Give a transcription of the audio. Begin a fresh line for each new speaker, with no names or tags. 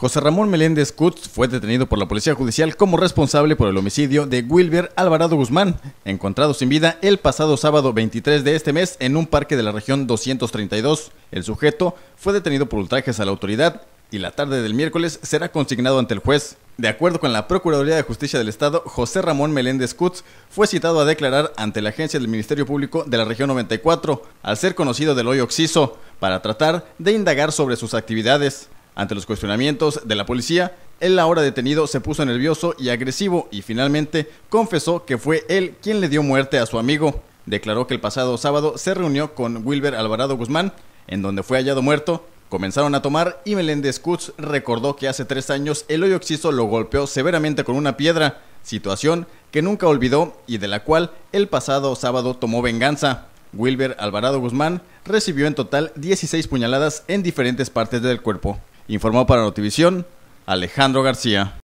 José Ramón Meléndez Cutz fue detenido por la Policía Judicial como responsable por el homicidio de Wilber Alvarado Guzmán, encontrado sin vida el pasado sábado 23 de este mes en un parque de la región 232. El sujeto fue detenido por ultrajes a la autoridad y la tarde del miércoles será consignado ante el juez. De acuerdo con la Procuraduría de Justicia del Estado, José Ramón Meléndez Cutz fue citado a declarar ante la agencia del Ministerio Público de la Región 94, al ser conocido del hoy oxiso, para tratar de indagar sobre sus actividades. Ante los cuestionamientos de la policía, el ahora detenido se puso nervioso y agresivo y finalmente confesó que fue él quien le dio muerte a su amigo. Declaró que el pasado sábado se reunió con Wilber Alvarado Guzmán, en donde fue hallado muerto. Comenzaron a tomar y Meléndez Cutz recordó que hace tres años el oxiso lo golpeó severamente con una piedra, situación que nunca olvidó y de la cual el pasado sábado tomó venganza. Wilber Alvarado Guzmán recibió en total 16 puñaladas en diferentes partes del cuerpo. Informó para Notivisión Alejandro García.